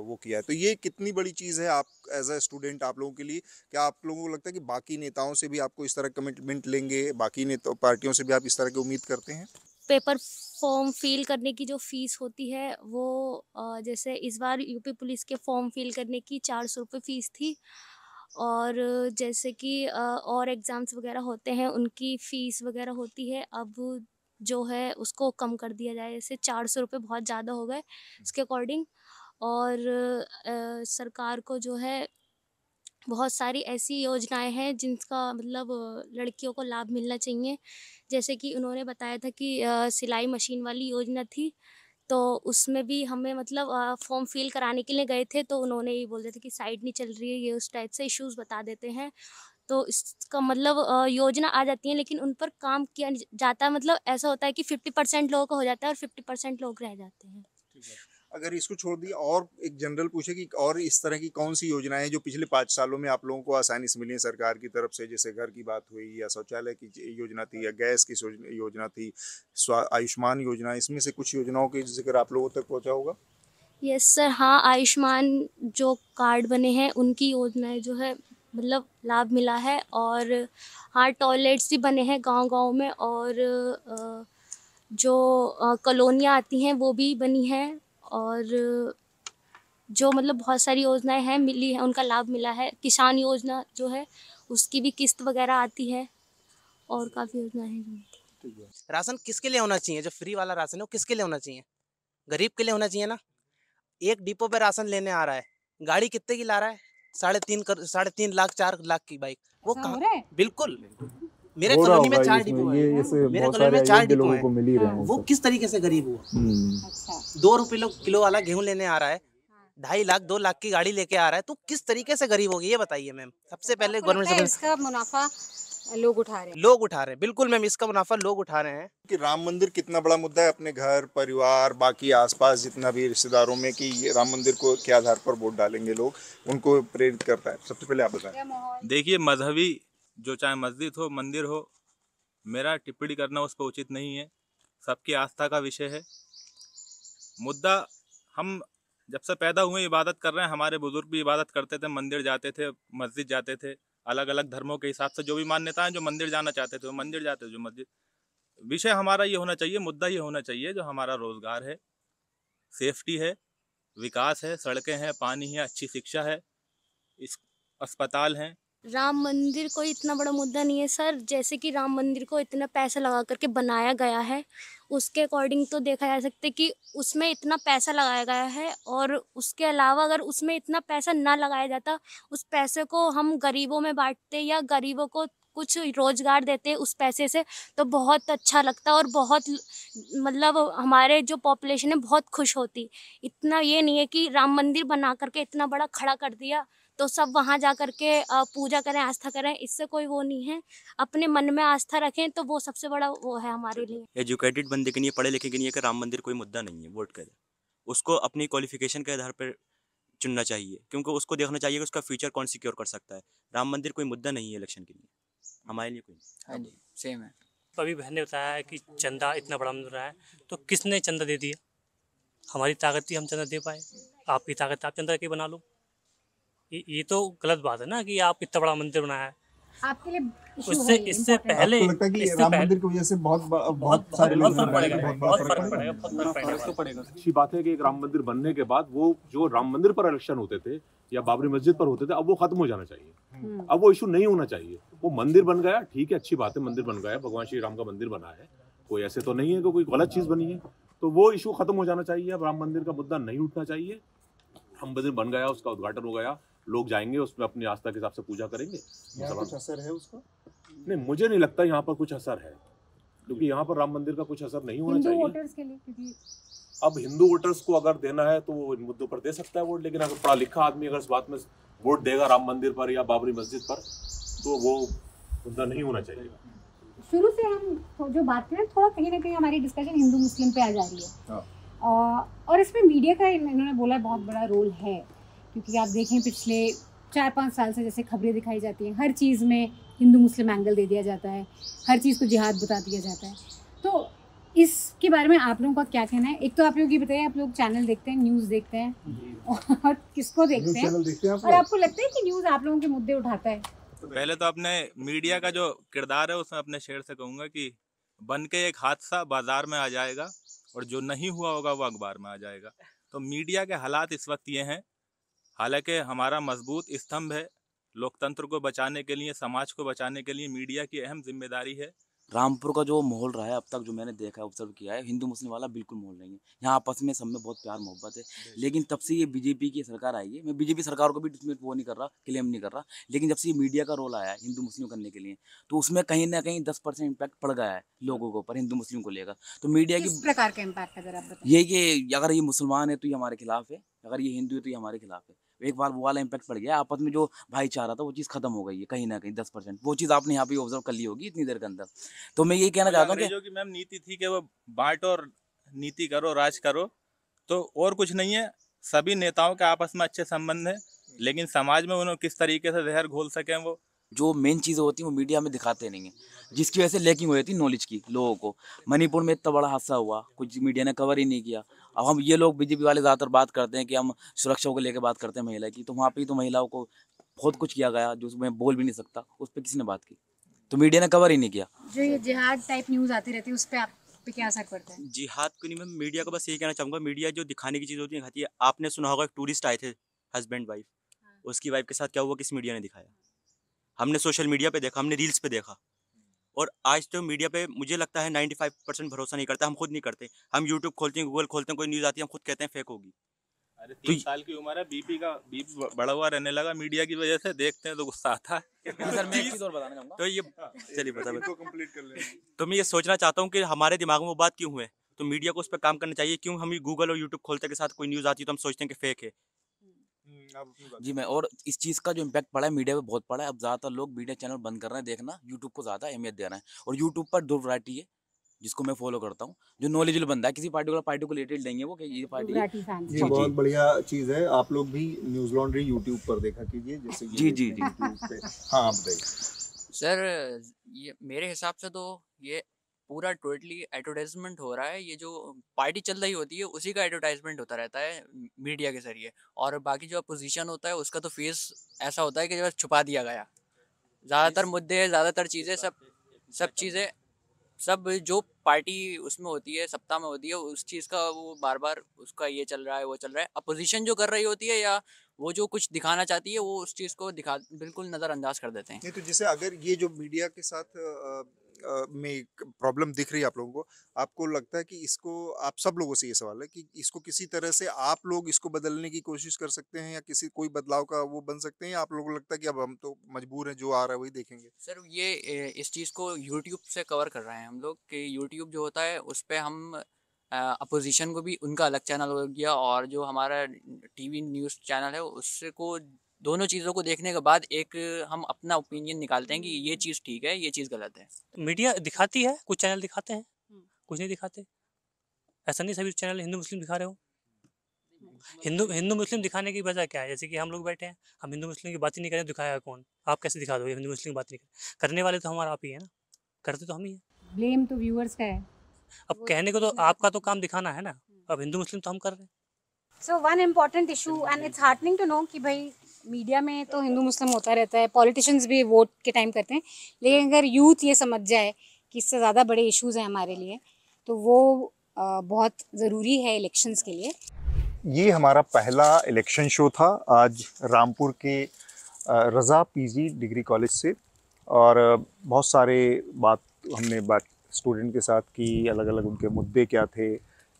वो किया है तो ये कितनी बड़ी चीज़ है आप एज अ स्टूडेंट आप लोगों के लिए क्या आप लोगों को लगता है कि बाकी नेताओं से भी आपको इस तरह कमिटमेंट लेंगे बाकी नेता पार्टियों से भी आप इस तरह की उम्मीद करते हैं पेपर फॉर्म फिल करने की जो फ़ीस होती है वो जैसे इस बार यूपी पुलिस के फॉर्म फिल करने की चार सौ रुपये फ़ीस थी और जैसे कि और एग्ज़ाम्स वगैरह होते हैं उनकी फ़ीस वगैरह होती है अब जो है उसको कम कर दिया जाए जैसे चार सौ रुपये बहुत ज़्यादा हो गए उसके अकॉर्डिंग और सरकार को जो है बहुत सारी ऐसी योजनाएं हैं जिनका मतलब लड़कियों को लाभ मिलना चाहिए जैसे कि उन्होंने बताया था कि सिलाई मशीन वाली योजना थी तो उसमें भी हमें मतलब फॉर्म फिल कराने के लिए गए थे तो उन्होंने ये बोल दिया था कि साइड नहीं चल रही है ये उस टाइप से इश्यूज बता देते हैं तो इसका मतलब योजना आ जाती है लेकिन उन पर काम किया जाता है मतलब ऐसा होता है कि फिफ्टी परसेंट लोगों का हो जाता है और फिफ्टी परसेंट लोग रह जाते हैं अगर इसको छोड़ दिया और एक जनरल पूछे कि और इस तरह की कौन सी योजनाएं जो पिछले पाँच सालों में आप लोगों को आसानी से मिली है सरकार की तरफ से जैसे घर की बात हुई या शौचालय की योजना थी या गैस की योजना थी आयुष्मान योजना इसमें से कुछ योजनाओं के जिक्र आप लोगों तक पहुँचा होगा यस सर हाँ आयुष्मान जो कार्ड बने हैं उनकी योजनाएं जो है मतलब लाभ मिला है और हाँ टॉयलेट्स भी बने हैं गांव गांव में और जो कॉलोनियाँ आती हैं वो भी बनी हैं और जो मतलब बहुत सारी योजनाएं हैं मिली हैं उनका लाभ मिला है किसान योजना जो है उसकी भी किस्त वगैरह आती है और काफ़ी योजना है राशन किसके लिए होना चाहिए जो फ्री वाला राशन है वो किसके लिए होना चाहिए गरीब के लिए होना चाहिए ना एक डिपो पे राशन लेने आ रहा है गाड़ी कितने की ला रहा है साढ़े तीन कर साढ़े तीन लाख चार लाख की बाइक वो कहाँ बिल्कुल मेरे कॉलोनी में चार डिपो है मेरे कॉलोनी में चार डिपो है वो किस तरीके से गरीब हुआ हम्म। अच्छा। दो रुपए लोग किलो वाला गेहूं लेने आ रहा है हाँ। ढाई लाख दो लाख की गाड़ी लेके आ रहा है तो किस तरीके से गरीब होगी ये बताइए मैम सबसे तो पहले गवर्नमेंट इसका मुनाफा लोग उठा रहे हैं लोग उठा रहे हैं बिल्कुल मैम इसका मुनाफा लोग उठा रहे हैं कि राम मंदिर कितना बड़ा मुद्दा है अपने घर परिवार बाकी आसपास जितना भी रिश्तेदारों में कि राम मंदिर को के आधार पर वोट डालेंगे लोग उनको प्रेरित करता है सबसे पहले आप बताए देखिए मजहबी जो चाहे मस्जिद हो मंदिर हो मेरा टिप्पणी करना उस पर उचित नहीं है सबकी आस्था का विषय है मुद्दा हम जब से पैदा हुए इबादत कर रहे हैं हमारे बुज़ुर्ग भी इबादत करते थे मंदिर जाते थे मस्जिद जाते थे अलग अलग धर्मों के हिसाब से जो भी मान्यता है जो मंदिर जाना चाहते थे वो मंदिर जाते थे जो मस्जिद विषय हमारा ये होना चाहिए मुद्दा ये होना चाहिए जो हमारा रोज़गार है सेफ्टी है विकास है सड़कें हैं पानी है अच्छी शिक्षा है इस अस्पताल हैं राम मंदिर कोई इतना बड़ा मुद्दा नहीं है सर जैसे कि राम मंदिर को इतना पैसा लगा करके बनाया गया है उसके अकॉर्डिंग तो देखा जा सकता है कि उसमें इतना पैसा लगाया गया है और उसके अलावा अगर उसमें इतना पैसा ना लगाया जाता उस पैसे को हम गरीबों में बांटते या गरीबों को कुछ रोज़गार देते उस पैसे से तो बहुत अच्छा लगता और बहुत मतलब हमारे जो पॉपुलेशन है बहुत खुश होती इतना ये नहीं है कि राम मंदिर बना करके इतना बड़ा खड़ा कर दिया तो सब वहाँ जा कर के पूजा करें आस्था करें इससे कोई वो नहीं है अपने मन में आस्था रखें तो वो सबसे बड़ा वो है हमारे लिए एजुकेटेड बंदे के लिए पढ़े लिखे के लिए कि राम मंदिर कोई मुद्दा नहीं है वोट कर उसको अपनी क्वालिफिकेशन के आधार पर चुनना चाहिए क्योंकि उसको देखना चाहिए कि उसका फ्यूचर कौन सिक्योर कर सकता है राम मंदिर कोई मुद्दा नहीं है इलेक्शन के लिए हमारे लिए कोई हाँ जी सेम है तो अभी बहन ने बताया है कि चंदा इतना बड़ा मिल रहा है तो किसने चंदा दे दिया हमारी ताकत थी हम चंदा दे पाए आपकी ताकत आप चंदा के बना लो ये, तो गलत बात है ना कि आप इतना बड़ा मंदिर बनाया है आपके लिए उससे इससे पहले आपको लगता है कि राम मंदिर की वजह से बहुत बहुत सारे लोग बहुत पड़ेगा बहुत हाँ, तो पड़ेगा अच्छी बात है कि एक राम मंदिर बनने के बाद वो जो राम मंदिर पर इलेक्शन होते थे या बाबरी मस्जिद पर होते थे अब वो खत्म हो जाना चाहिए हम्म। अब वो इशू नहीं होना चाहिए वो मंदिर बन गया ठीक है अच्छी बात है मंदिर बन गया भगवान श्री राम का मंदिर बना है कोई ऐसे तो नहीं है कि कोई गलत चीज बनी है तो वो इशू खत्म हो जाना चाहिए अब राम मंदिर का मुद्दा नहीं उठना चाहिए राम मंदिर बन गया उसका उद्घाटन हो गया लोग जाएंगे उसमें अपनी आस्था के हिसाब से पूजा करेंगे कुछ असर है उसका नहीं मुझे नहीं लगता यहाँ पर कुछ असर है क्योंकि यहाँ पर राम मंदिर का कुछ असर नहीं होना चाहिए अब हिंदू वोटर्स को अगर देना है तो वो इन मुद्दों पर दे सकता है वोट लेकिन अगर पढ़ा लिखा आदमी अगर इस बात में वोट देगा राम मंदिर पर या बाबरी मस्जिद पर तो वो मुद्दा नहीं होना चाहिए शुरू से हम जो बात करें थोड़ा कहीं ना कहीं हमारी डिस्कशन हिंदू मुस्लिम पे आ जा रही है हाँ। और इसमें मीडिया का इन्होंने बोला बहुत बड़ा रोल है क्योंकि आप देखें पिछले चार पाँच साल से जैसे खबरें दिखाई जाती हैं हर चीज़ में हिंदू मुस्लिम एंगल दे दिया जाता है हर चीज़ को जिहाद बता दिया जाता है तो इसके बारे में आप लोगों का क्या कहना है एक तो आप लोग ये बताइए आप लोग चैनल देखते हैं न्यूज़ देखते हैं और किसको देखते हैं और आपको लगता है कि न्यूज़ आप लोगों के मुद्दे उठाता है पहले तो अपने मीडिया का जो किरदार है उसमें अपने शेर से कहूँगा कि बन के एक हादसा बाजार में आ जाएगा और जो नहीं हुआ होगा वो अखबार में आ जाएगा तो मीडिया के हालात इस वक्त ये हैं हालांकि हमारा मजबूत स्तंभ है लोकतंत्र को बचाने के लिए समाज को बचाने के लिए मीडिया की अहम जिम्मेदारी है रामपुर का जो माहौल रहा है अब तक जो मैंने देखा है ऑब्जर्व किया है हिंदू मुस्लिम वाला बिल्कुल माहौल नहीं है यहाँ आपस में सब में बहुत प्यार मोहब्बत है लेकिन तब से ये बीजेपी की सरकार आई है मैं बीजेपी सरकार को भी इसमें वो नहीं कर रहा क्लेम नहीं कर रहा लेकिन जब से ये मीडिया का रोल आया है हिंदू मुस्लिम करने के लिए तो उसमें कहीं ना कहीं दस परसेंट इम्पैक्ट पड़ गया है लोगों के ऊपर हिंदू मुस्लिम को लेकर तो मीडिया की प्रकार का इम्पैक्ट अगर ये कि अगर ये मुसलमान है तो ये हमारे खिलाफ है अगर ये हिंदू है तो ये हमारे खिलाफ है एक बार वो वाला इम्पैक्ट पड़ गया आपस में जो भाईचारा था वो चीज़ खत्म हो गई है कहीं ना कहीं दस परसेंट वो चीज़ आपने यहाँ पे ऑब्जर्व कर ली होगी इतनी देर के अंदर तो मैं यही कहना चाहता हूँ कि मैम नीति थी कि वो बांट और नीति करो राज करो तो और कुछ नहीं है सभी नेताओं के आपस में अच्छे संबंध है लेकिन समाज में उन्होंने किस तरीके से जहर घोल सके वो जो मेन चीज़ें होती हैं वो मीडिया में दिखाते नहीं है जिसकी वजह से लैकिंग हो जाती है नॉलेज की लोगों को मणिपुर में इतना बड़ा हादसा हुआ कुछ मीडिया ने कवर ही नहीं किया अब हम ये लोग बीजेपी वाले ज़्यादातर बात करते हैं कि हम सुरक्षा को लेकर बात करते हैं महिला की तो वहाँ पर तो महिलाओं को बहुत कुछ किया गया जो मैं बोल भी नहीं सकता उस पर किसी ने बात की तो मीडिया ने कवर ही नहीं किया जो ये जिहाद टाइप न्यूज़ आती रहती है उस पर आप पे क्या असर पड़ता है जिहाद को नहीं मैं मीडिया को बस यही कहना चाहूँगा मीडिया जो दिखाने की चीज़ होती है है आपने सुना होगा एक टूरिस्ट आए थे हस्बैंड हाँ। वाइफ उसकी वाइफ के साथ क्या हुआ किस मीडिया ने दिखाया हमने सोशल मीडिया पे देखा हमने रील्स पे देखा और आज तो मीडिया पे मुझे लगता है 95 परसेंट भरोसा नहीं करता हम खुद नहीं करते हम यूट्यूब खोलते हैं गूगल खोलते हैं कोई न्यूज़ आती है हम खुद कहते हैं फेक होगी अरे तो तीन तो साल की उम्र है बीपी का बीपी बढ़ा हुआ रहने लगा मीडिया की वजह से देखते हैं तो गुस्सा आता है हाँ, तो ये हाँ, चलिए बता कंप्लीट कर तो मैं ये सोचना चाहता हूँ कि हमारे दिमाग में वो बात क्यों हुए तो मीडिया को उस पर काम करना चाहिए क्यों हम गूगल और यूट्यूब खोलते के साथ कोई न्यूज़ आती है तो हम सोचते हैं कि फेक है जी मैं और इस चीज़ का जो इम्पैक्ट पड़ा है मीडिया पे बहुत पड़ा है अब ज़्यादातर लोग मीडिया चैनल बंद कर रहे हैं देखना यूट्यूब को ज़्यादा अहमियत दे रहे हैं और यूट्यूब पर दो वरायटी है जिसको मैं फॉलो करता हूँ जो नॉलेज बंदा है किसी पार्टिकुलर पार्टी को रिलेटेड नहीं है वो कि ये पार्टी जी बहुत बढ़िया चीज है आप लोग भी न्यूज लॉन्ड्री यूट्यूब पर देखा कीजिए जैसे जी जी जी हाँ सर ये मेरे हिसाब से तो ये पूरा टोटली एडवर्टाइजमेंट हो रहा है ये जो पार्टी चल रही होती है उसी का एडवर्टाइजमेंट होता रहता है मीडिया के जरिए और बाकी जो अपोजिशन होता है उसका तो फेस ऐसा होता है कि जो छुपा दिया गया ज़्यादातर मुद्दे ज़्यादातर चीज़ें सब सब चीज़ें सब जो पार्टी उसमें होती है सप्ताह में होती है उस चीज़ का वो बार बार उसका ये चल रहा है वो चल रहा है अपोजिशन जो कर रही होती है या वो जो कुछ दिखाना चाहती है वो उस चीज़ को दिखा बिल्कुल नज़रअंदाज कर देते हैं नहीं तो जैसे अगर ये जो मीडिया के साथ में प्रॉब्लम दिख रही है आप लोगों को आपको लगता है कि इसको आप सब लोगों से ये सवाल है कि इसको किसी तरह से आप लोग इसको बदलने की कोशिश कर सकते हैं या किसी कोई बदलाव का वो बन सकते हैं या आप लोगों को लगता है कि अब हम तो मजबूर हैं जो आ रहा है वही देखेंगे सर ये इस चीज़ को यूट्यूब से कवर कर रहे हैं हम लोग कि यूट्यूब जो होता है उस पर हम अपोजिशन को भी उनका अलग चैनल हो गया और जो हमारा टीवी न्यूज़ चैनल है उसको दोनों चीज़ों को देखने के बाद एक हम अपना ओपिनियन निकालते हैं कि ये हम्म। चीज़ ठीक है ये चीज़ गलत है मीडिया दिखाती है कुछ चैनल दिखाते हैं हम्म। कुछ नहीं दिखाते ऐसा नहीं सभी चैनल हिंदू मुस्लिम दिखा रहे हो हिंदू हिंदू मुस्लिम दिखाने की वजह क्या है जैसे कि हम लोग बैठे हैं हम हिंदू मुस्लिम की बात ही नहीं करें दिखाया कौन आप कैसे दिखा दो हिंदू मुस्लिम की बात नहीं करें करने वाले तो हमारा आप ही है ना करते तो हम ही है ब्लेम तो व्यूअर्स का है अब कहने को तो आपका तो काम दिखाना है ना हम्म। अब हिंदू मुस्लिम तो हम कर रहे हैं so one important issue and it's heartening to know कि भाई मीडिया में तो हिंदू मुस्लिम होता रहता है पॉलिटिशियंस भी वोट के टाइम करते हैं लेकिन अगर यूथ ये समझ जाए कि इससे ज़्यादा बड़े इश्यूज हैं हमारे लिए तो वो बहुत ज़रूरी है इलेक्शंस के लिए ये हमारा पहला इलेक्शन शो था आज रामपुर के रज़ा पीजी डिग्री कॉलेज से और बहुत सारे बात हमने बात स्टूडेंट के साथ की अलग अलग उनके मुद्दे क्या थे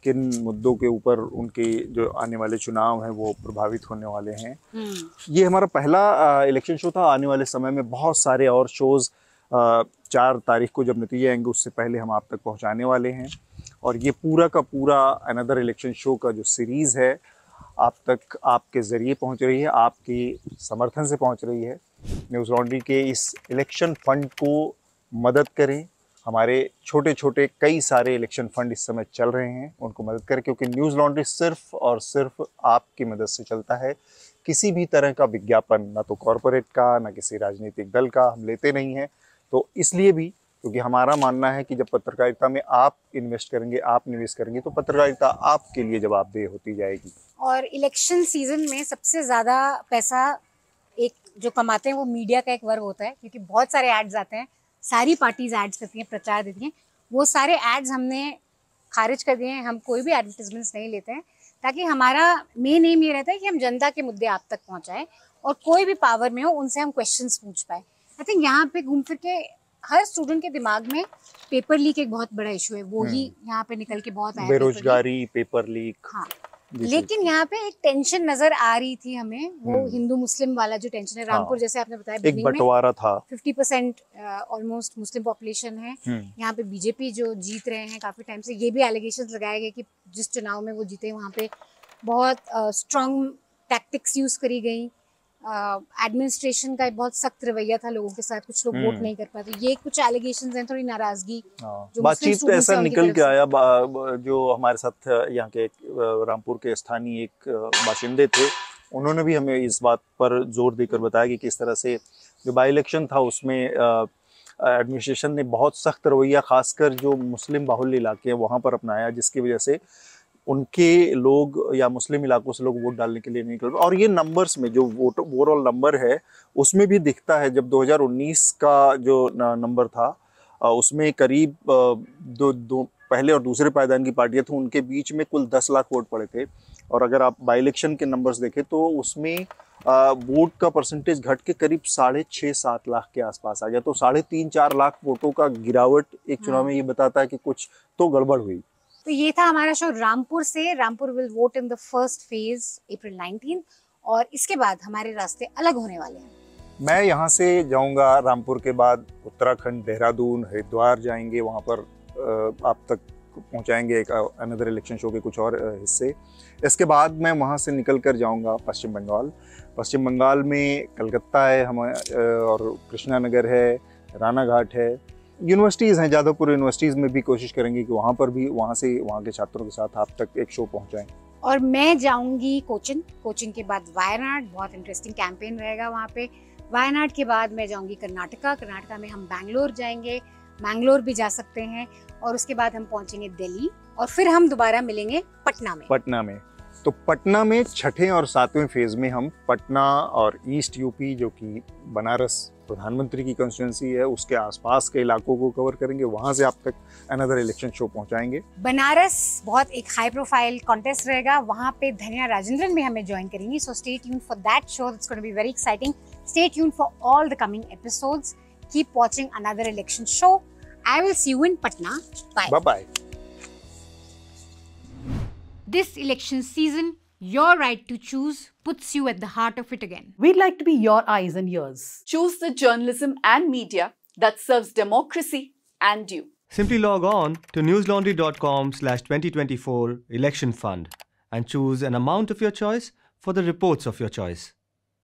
किन मुद्दों के ऊपर उनके जो आने वाले चुनाव हैं वो प्रभावित होने वाले हैं हम्म। ये हमारा पहला इलेक्शन शो था आने वाले समय में बहुत सारे और शोज़ चार तारीख को जब नतीजे आएंगे उससे पहले हम आप तक पहुंचाने वाले हैं और ये पूरा का पूरा अनदर इलेक्शन शो का जो सीरीज़ है आप तक आपके ज़रिए पहुंच रही है आपके समर्थन से पहुंच रही है न्यूज़ लॉन्ड्री के इस इलेक्शन फंड को मदद करें हमारे छोटे छोटे कई सारे इलेक्शन फंड इस समय चल रहे हैं उनको मदद करें क्योंकि न्यूज़ लॉन्ड्री सिर्फ और सिर्फ आपकी मदद से चलता है किसी भी तरह का विज्ञापन ना तो कॉरपोरेट का ना किसी राजनीतिक दल का हम लेते नहीं हैं तो इसलिए भी क्योंकि हमारा मानना है कि जब पत्रकारिता में आप इन्वेस्ट करेंगे आप निवेश करेंगे तो पत्रकारिता आपके लिए जवाबदेह होती जाएगी और इलेक्शन सीजन में सबसे ज़्यादा पैसा एक जो कमाते हैं वो मीडिया का एक वर्ग होता है क्योंकि बहुत सारे एड्स आते हैं सारी पार्टीज एड्स करती हैं प्रचार देती हैं वो सारे एड्स हमने खारिज कर दिए हैं हम कोई भी एडवर्टीजमेंट्स नहीं लेते हैं ताकि हमारा मेन एम ये रहता है कि हम जनता के मुद्दे आप तक पहुँचाएं और कोई भी पावर में हो उनसे हम क्वेश्चन पूछ पाए आई थिंक यहाँ पे घूम फिर के हर स्टूडेंट के दिमाग में पेपर लीक एक बहुत बड़ा इशू है वो ही हम्म। यहाँ पे निकल के बहुत आया बेरोजगारी पेपर लीक हाँ लेकिन यहाँ पे एक टेंशन नजर आ रही थी हमें वो हम्म। हिंदू मुस्लिम वाला जो टेंशन है हाँ। रामपुर जैसे आपने बताया एक बंटवारा था fifty percent almost Muslim population है हम्म। यहाँ पे बीजेपी जो जीत रहे हैं काफी टाइम से ये भी एलिगेशन लगाए गए कि जिस चुनाव में वो जीते वहाँ पे बहुत स्ट्रांग टैक्टिक्स यूज करी गई एडमिनिस्ट्रेशन का बहुत सख्त रवैया था लोगों के साथ कुछ लोग हम्म। वोट नहीं कर पाते ये कुछ एलिगेशन हैं थोड़ी नाराजगी हाँ। बातचीत तो ऐसा निकल के आया जो हमारे साथ यहाँ के रामपुर के स्थानीय एक बाशिंदे थे उन्होंने भी हमें इस बात पर जोर देकर बताया कि किस तरह से जो बाई इलेक्शन था उसमें एडमिनिस्ट्रेशन ने बहुत सख्त रवैया खासकर जो मुस्लिम बाहुल्य इलाके हैं वहाँ पर अपनाया जिसकी वजह से उनके लोग या मुस्लिम इलाकों से लोग वोट डालने के लिए नहीं निकल और ये नंबर्स में जो वोट ओवरऑल नंबर है उसमें भी दिखता है जब 2019 का जो नंबर था उसमें करीब दो दो पहले और दूसरे पायदान की पार्टियां थी उनके बीच में कुल दस लाख वोट पड़े थे और अगर आप बाई इलेक्शन के नंबर्स देखें तो उसमें वोट का परसेंटेज घट के करीब साढ़े छः सात लाख के आसपास आ गया तो साढ़े तीन चार लाख वोटों का गिरावट एक चुनाव में हाँ। ये बताता है कि कुछ तो गड़बड़ हुई तो ये था हमारा शो रामपुर से Rampur will vote in the first phase April 19 और इसके बाद हमारे रास्ते अलग होने वाले हैं मैं यहाँ से जाऊँगा रामपुर के बाद उत्तराखंड देहरादून हरिद्वार जाएंगे वहाँ पर आप तक पहुँचाएंगे एक अनदर इलेक्शन शो के कुछ और हिस्से इसके बाद मैं वहाँ से निकल कर जाऊँगा पश्चिम बंगाल पश्चिम बंगाल में कलकत्ता है हम और कृष्णा नगर है राना घाट है यूनिवर्सिटीज़ हैं जादवपुर यूनिवर्सिटीज़ में भी कोशिश करेंगे कि वहाँ पर भी वहाँ से वहाँ के छात्रों के साथ आप तक एक शो पहुँचाएँ और मैं जाऊँगी कोचिंग कोचिंग के बाद वायनाड बहुत इंटरेस्टिंग कैंपेन रहेगा वहाँ पे वायनाड के बाद मैं जाऊँगी कर्नाटका कर्नाटका में हम बैंगलोर जाएंगे मैंगलोर भी जा सकते हैं और उसके बाद हम पहुँचेंगे दिल्ली और फिर हम दोबारा मिलेंगे पटना में पटना में तो पटना में छठें और सातवें फेज़ में हम पटना और ईस्ट यूपी जो कि बनारस प्रधानमंत्री की कंस्टिट्यूंसी है उसके आसपास के इलाकों को कवर करेंगे वहां से आप तक अनदर इलेक्शन शो पहुंचाएंगे बनारस बहुत एक हाई प्रोफाइल कॉन्टेस्ट रहेगा वहां पे धनिया राजेंद्रन भी हमें ज्वाइन करेंगी सो स्टेट यून for that show it's going be very exciting state यून for all the coming episodes keep watching another election show I will see you in Patna bye bye This election season, your right to choose puts you at the heart of it again. We'd like to be your eyes and ears. Choose the journalism and media that serves democracy and you. Simply log on to newslaundry.com slash 2024 election fund and choose an amount of your choice for the reports of your choice.